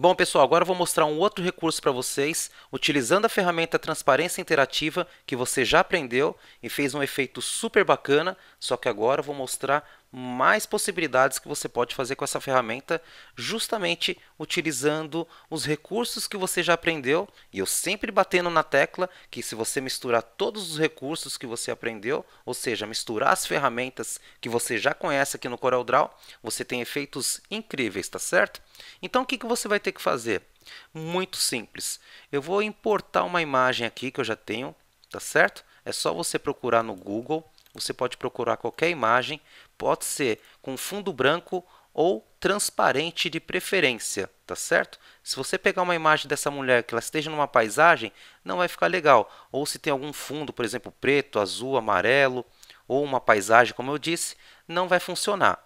Bom, pessoal, agora eu vou mostrar um outro recurso para vocês, utilizando a ferramenta Transparência Interativa, que você já aprendeu e fez um efeito super bacana, só que agora eu vou mostrar mais possibilidades que você pode fazer com essa ferramenta, justamente utilizando os recursos que você já aprendeu. E eu sempre batendo na tecla que se você misturar todos os recursos que você aprendeu, ou seja, misturar as ferramentas que você já conhece aqui no CorelDRAW, você tem efeitos incríveis, tá certo? Então o que, que você vai ter que fazer? Muito simples. Eu vou importar uma imagem aqui que eu já tenho, tá certo? É só você procurar no Google, você pode procurar qualquer imagem, pode ser com fundo branco ou transparente de preferência, tá certo? Se você pegar uma imagem dessa mulher que ela esteja numa paisagem, não vai ficar legal. Ou se tem algum fundo, por exemplo, preto, azul, amarelo, ou uma paisagem, como eu disse, não vai funcionar.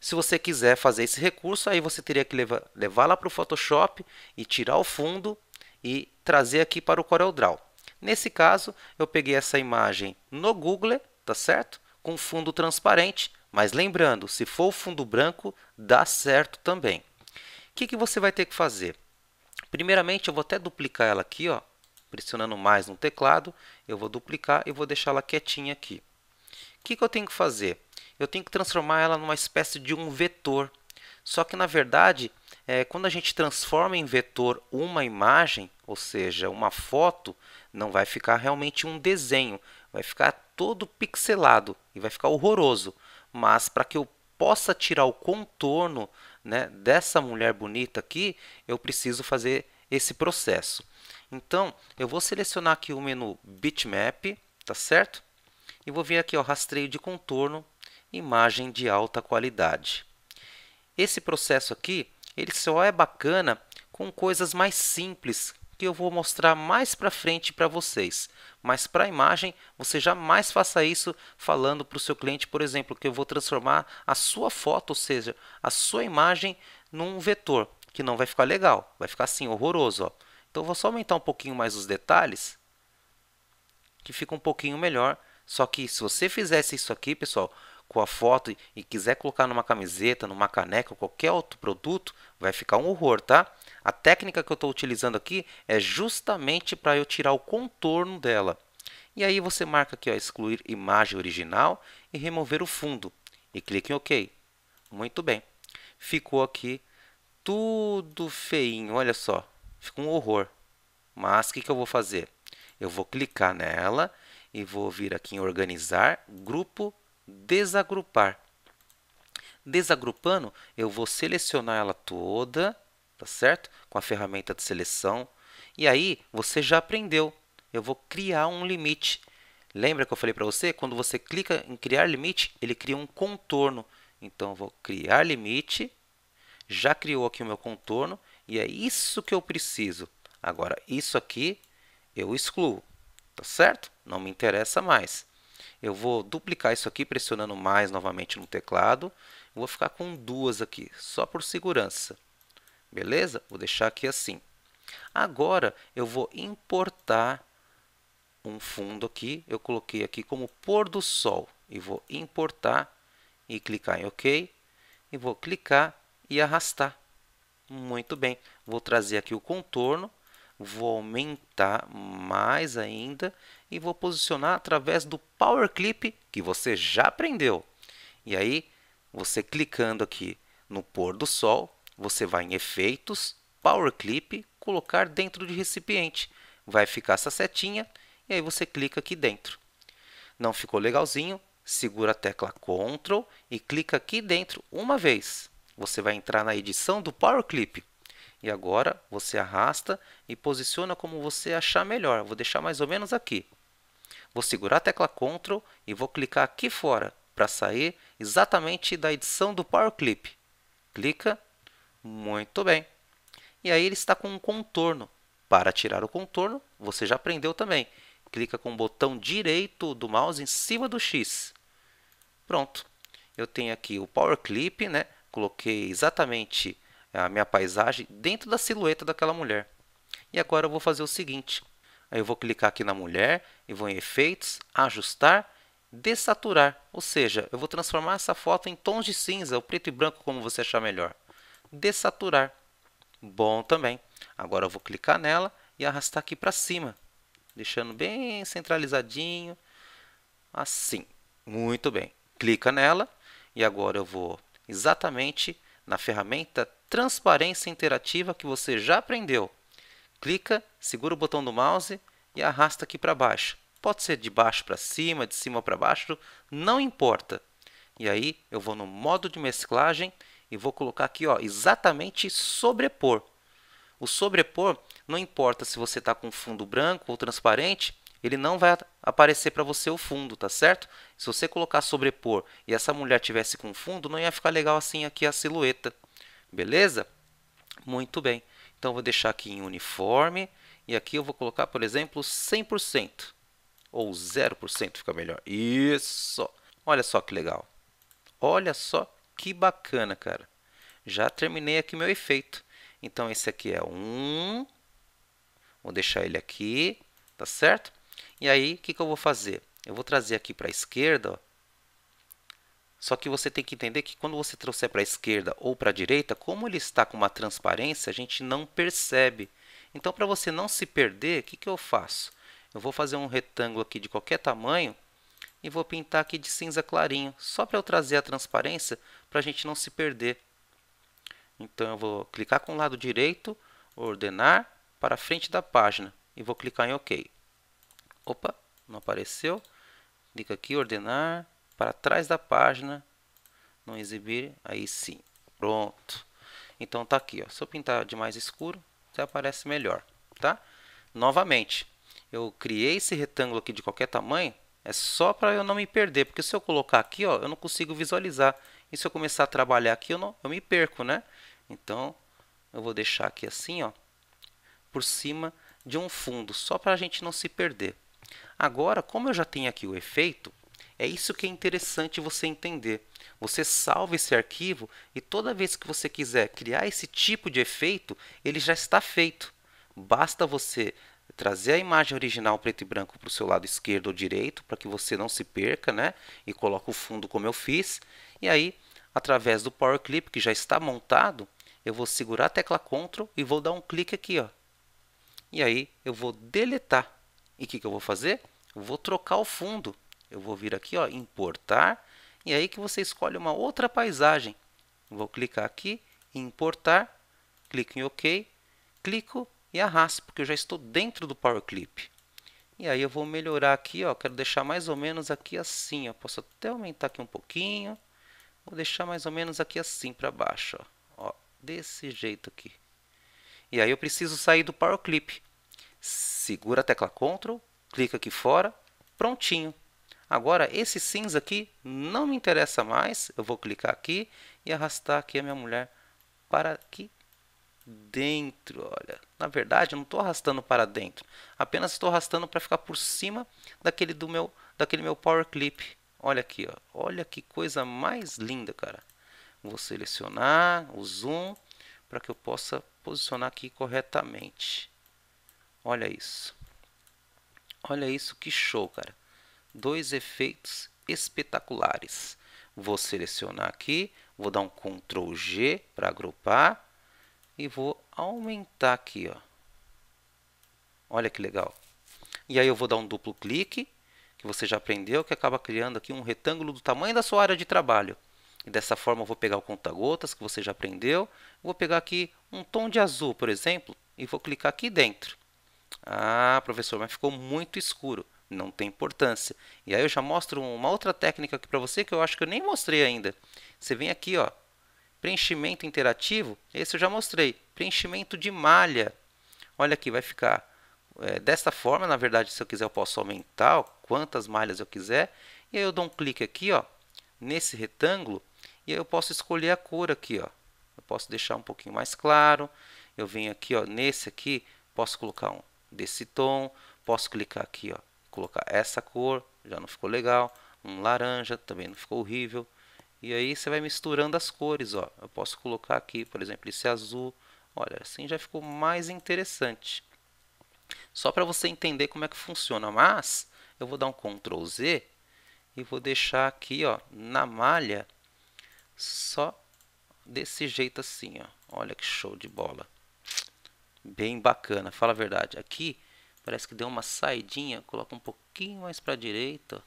Se você quiser fazer esse recurso, aí você teria que levar, lá para o Photoshop e tirar o fundo e trazer aqui para o CorelDRAW. Nesse caso, eu peguei essa imagem no Google, tá certo? com fundo transparente, mas lembrando, se for o fundo branco, dá certo também. O que, que você vai ter que fazer? Primeiramente, eu vou até duplicar ela aqui, ó, pressionando mais no teclado, eu vou duplicar e vou deixar ela quietinha aqui. O que, que eu tenho que fazer? Eu tenho que transformar ela numa espécie de um vetor. Só que, na verdade, é, quando a gente transforma em vetor uma imagem, ou seja, uma foto, não vai ficar realmente um desenho, vai ficar todo pixelado e vai ficar horroroso. Mas para que eu possa tirar o contorno né, dessa mulher bonita aqui, eu preciso fazer esse processo. Então, eu vou selecionar aqui o menu Bitmap, tá certo? E vou vir aqui, ó, rastreio de contorno, imagem de alta qualidade. Esse processo aqui, ele só é bacana com coisas mais simples que eu vou mostrar mais para frente para vocês. Mas para a imagem, você jamais faça isso falando para o seu cliente, por exemplo, que eu vou transformar a sua foto, ou seja, a sua imagem, num vetor, que não vai ficar legal, vai ficar assim, horroroso. Ó. Então, eu vou só aumentar um pouquinho mais os detalhes, que fica um pouquinho melhor. Só que se você fizesse isso aqui, pessoal, com a foto e quiser colocar numa camiseta, numa caneca, qualquer outro produto, vai ficar um horror, tá? A técnica que eu estou utilizando aqui é justamente para eu tirar o contorno dela. E aí você marca aqui, ó, excluir imagem original e remover o fundo. E clica em OK. Muito bem. Ficou aqui tudo feinho, olha só. Fica um horror. Mas o que, que eu vou fazer? Eu vou clicar nela e vou vir aqui em organizar, grupo desagrupar. Desagrupando, eu vou selecionar ela toda, tá certo? Com a ferramenta de seleção. E aí, você já aprendeu. Eu vou criar um limite. Lembra que eu falei para você? Quando você clica em criar limite, ele cria um contorno. Então, eu vou criar limite. Já criou aqui o meu contorno. E é isso que eu preciso. Agora, isso aqui eu excluo. Tá certo? Não me interessa mais. Eu vou duplicar isso aqui pressionando mais novamente no teclado. Vou ficar com duas aqui, só por segurança. Beleza? Vou deixar aqui assim. Agora eu vou importar um fundo aqui. Eu coloquei aqui como pôr do sol. E vou importar e clicar em OK. E vou clicar e arrastar. Muito bem. Vou trazer aqui o contorno. Vou aumentar mais ainda e vou posicionar através do Power Clip que você já aprendeu. E aí, você clicando aqui no pôr do sol, você vai em efeitos, Power Clip, colocar dentro de recipiente. Vai ficar essa setinha e aí você clica aqui dentro. Não ficou legalzinho? Segura a tecla Ctrl e clica aqui dentro uma vez. Você vai entrar na edição do Power Clip. E agora você arrasta e posiciona como você achar melhor. Vou deixar mais ou menos aqui. Vou segurar a tecla Ctrl e vou clicar aqui fora para sair exatamente da edição do Power Clip. Clica. Muito bem. E aí ele está com um contorno. Para tirar o contorno, você já aprendeu também. Clica com o botão direito do mouse em cima do X. Pronto. Eu tenho aqui o Power Clip, né? Coloquei exatamente a minha paisagem dentro da silhueta daquela mulher. E agora eu vou fazer o seguinte. Aí eu vou clicar aqui na mulher e vou em efeitos, ajustar, desaturar, Ou seja, eu vou transformar essa foto em tons de cinza, ou preto e branco, como você achar melhor. Desaturar, Bom também. Agora eu vou clicar nela e arrastar aqui para cima. Deixando bem centralizadinho. Assim. Muito bem. Clica nela e agora eu vou exatamente na ferramenta Transparência Interativa que você já aprendeu clica, segura o botão do mouse e arrasta aqui para baixo. Pode ser de baixo para cima, de cima para baixo, não importa. E aí eu vou no modo de mesclagem e vou colocar aqui ó, exatamente sobrepor. O sobrepor não importa se você está com fundo branco ou transparente, ele não vai aparecer para você o fundo, tá certo? Se você colocar sobrepor e essa mulher tivesse com fundo, não ia ficar legal assim aqui a silhueta. Beleza? Muito bem. Então vou deixar aqui em uniforme e aqui eu vou colocar, por exemplo, 100% ou 0% fica melhor. Isso! Olha só que legal. Olha só que bacana, cara. Já terminei aqui meu efeito. Então esse aqui é 1. Um. Vou deixar ele aqui, tá certo? E aí, o que, que eu vou fazer? Eu vou trazer aqui para a esquerda, ó, só que você tem que entender que quando você trouxer para a esquerda ou para a direita, como ele está com uma transparência, a gente não percebe. Então, para você não se perder, o que, que eu faço? Eu vou fazer um retângulo aqui de qualquer tamanho e vou pintar aqui de cinza clarinho, só para eu trazer a transparência, para a gente não se perder. Então, eu vou clicar com o lado direito, ordenar para frente da página e vou clicar em OK. Opa, não apareceu. Clica aqui, ordenar, para trás da página, não exibir, aí sim, pronto. Então tá aqui, ó. se eu pintar de mais escuro, já aparece melhor, tá? Novamente, eu criei esse retângulo aqui de qualquer tamanho, é só para eu não me perder, porque se eu colocar aqui, ó, eu não consigo visualizar. E se eu começar a trabalhar aqui, eu, não, eu me perco, né? Então, eu vou deixar aqui assim, ó, por cima de um fundo, só para a gente não se perder. Agora, como eu já tenho aqui o efeito, é isso que é interessante você entender. Você salva esse arquivo e toda vez que você quiser criar esse tipo de efeito, ele já está feito. Basta você trazer a imagem original preto e branco para o seu lado esquerdo ou direito, para que você não se perca, né? E coloque o fundo como eu fiz. E aí, através do Power Clip, que já está montado, eu vou segurar a tecla Ctrl e vou dar um clique aqui, ó. E aí, eu vou deletar. E o que, que eu vou fazer? Eu vou trocar o fundo. Eu vou vir aqui, ó, importar, e é aí que você escolhe uma outra paisagem. Vou clicar aqui, importar, clico em OK, clico e arrasto, porque eu já estou dentro do Power Clip. E aí eu vou melhorar aqui, ó, quero deixar mais ou menos aqui assim, ó. Posso até aumentar aqui um pouquinho. Vou deixar mais ou menos aqui assim para baixo, ó. ó. Desse jeito aqui. E aí eu preciso sair do Power Clip. Segura a tecla Ctrl, clica aqui fora, prontinho. Agora, esse cinza aqui não me interessa mais. Eu vou clicar aqui e arrastar aqui a minha mulher para aqui dentro, olha. Na verdade, eu não estou arrastando para dentro. Apenas estou arrastando para ficar por cima daquele, do meu, daquele meu power clip. Olha aqui, ó. olha que coisa mais linda, cara. Vou selecionar o zoom para que eu possa posicionar aqui corretamente. Olha isso. Olha isso, que show, cara dois efeitos espetaculares. Vou selecionar aqui, vou dar um Ctrl G para agrupar e vou aumentar aqui. Ó. Olha que legal. E aí eu vou dar um duplo clique, que você já aprendeu, que acaba criando aqui um retângulo do tamanho da sua área de trabalho. E dessa forma eu vou pegar o conta-gotas, que você já aprendeu, vou pegar aqui um tom de azul, por exemplo, e vou clicar aqui dentro. Ah, professor, mas ficou muito escuro não tem importância. E aí eu já mostro uma outra técnica aqui para você que eu acho que eu nem mostrei ainda. Você vem aqui, ó, preenchimento interativo, esse eu já mostrei, preenchimento de malha. Olha aqui, vai ficar é, desta forma, na verdade, se eu quiser eu posso aumentar ó, quantas malhas eu quiser. E aí eu dou um clique aqui, ó, nesse retângulo, e aí eu posso escolher a cor aqui, ó. Eu posso deixar um pouquinho mais claro. Eu venho aqui, ó, nesse aqui, posso colocar um desse tom, posso clicar aqui, ó, colocar essa cor, já não ficou legal, um laranja, também não ficou horrível. E aí você vai misturando as cores, ó. Eu posso colocar aqui, por exemplo, esse azul. Olha, assim já ficou mais interessante. Só para você entender como é que funciona, mas eu vou dar um Ctrl Z e vou deixar aqui, ó, na malha só desse jeito assim, ó. Olha que show de bola. Bem bacana, fala a verdade. Aqui Parece que deu uma saidinha. Coloca um pouquinho mais para a direita.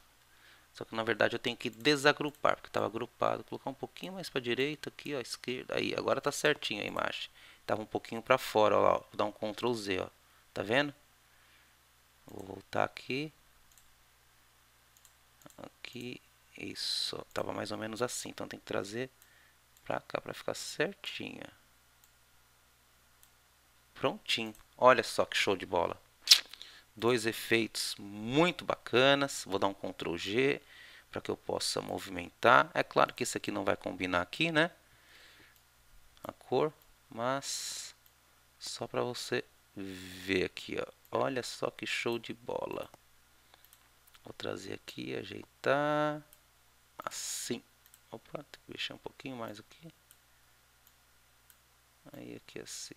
Só que na verdade eu tenho que desagrupar, porque estava agrupado. Colocar um pouquinho mais para a direita aqui, ó, esquerda. Aí, agora tá certinho a imagem. Tava um pouquinho para fora, ó, lá, ó. Vou dar um Ctrl Z, ó. Tá vendo? Vou voltar aqui. Aqui, isso. Ó. Tava mais ou menos assim, então tem que trazer para cá para ficar certinha. Prontinho. Olha só que show de bola dois efeitos muito bacanas. Vou dar um Ctrl G para que eu possa movimentar. É claro que isso aqui não vai combinar aqui, né? A cor, mas só para você ver aqui, ó. Olha só que show de bola. Vou trazer aqui, ajeitar assim. Opa, tem que mexer um pouquinho mais aqui. Aí aqui assim.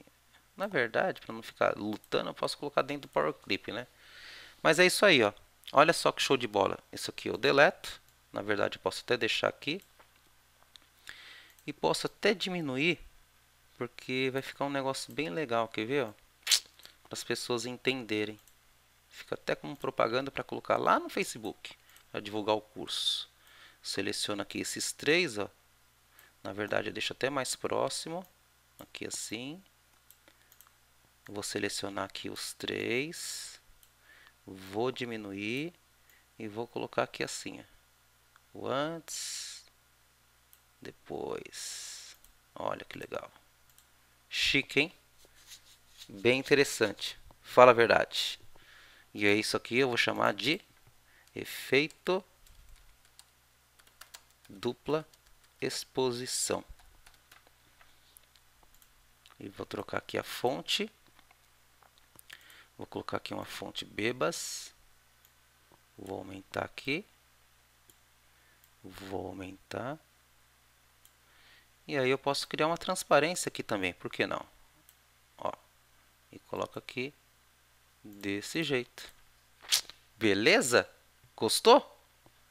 Na verdade, para não ficar lutando, eu posso colocar dentro do Power Clip, né? Mas é isso aí, ó. Olha só que show de bola. Isso aqui eu deleto. Na verdade, eu posso até deixar aqui. E posso até diminuir, porque vai ficar um negócio bem legal, quer ver, ó? Para as pessoas entenderem. Fica até como propaganda para colocar lá no Facebook, para divulgar o curso. Seleciono aqui esses três, ó. Na verdade, eu deixo até mais próximo, aqui assim. Vou selecionar aqui os três. Vou diminuir e vou colocar aqui assim. O antes, depois. Olha que legal. Chique, hein? Bem interessante. Fala a verdade. E é isso aqui, eu vou chamar de efeito dupla exposição. E vou trocar aqui a fonte. Vou colocar aqui uma fonte bebas. Vou aumentar aqui. Vou aumentar. E aí eu posso criar uma transparência aqui também, por que não? Ó, e coloca aqui desse jeito. Beleza? Gostou?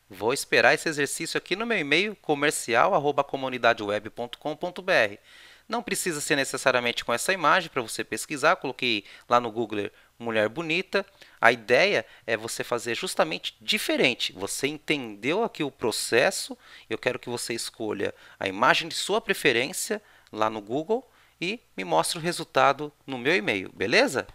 Vou esperar esse exercício aqui no meu e-mail comercial@comunidadeweb.com.br. Não precisa ser necessariamente com essa imagem para você pesquisar, coloquei lá no Google mulher bonita. A ideia é você fazer justamente diferente. Você entendeu aqui o processo. Eu quero que você escolha a imagem de sua preferência lá no Google e me mostre o resultado no meu e-mail, beleza?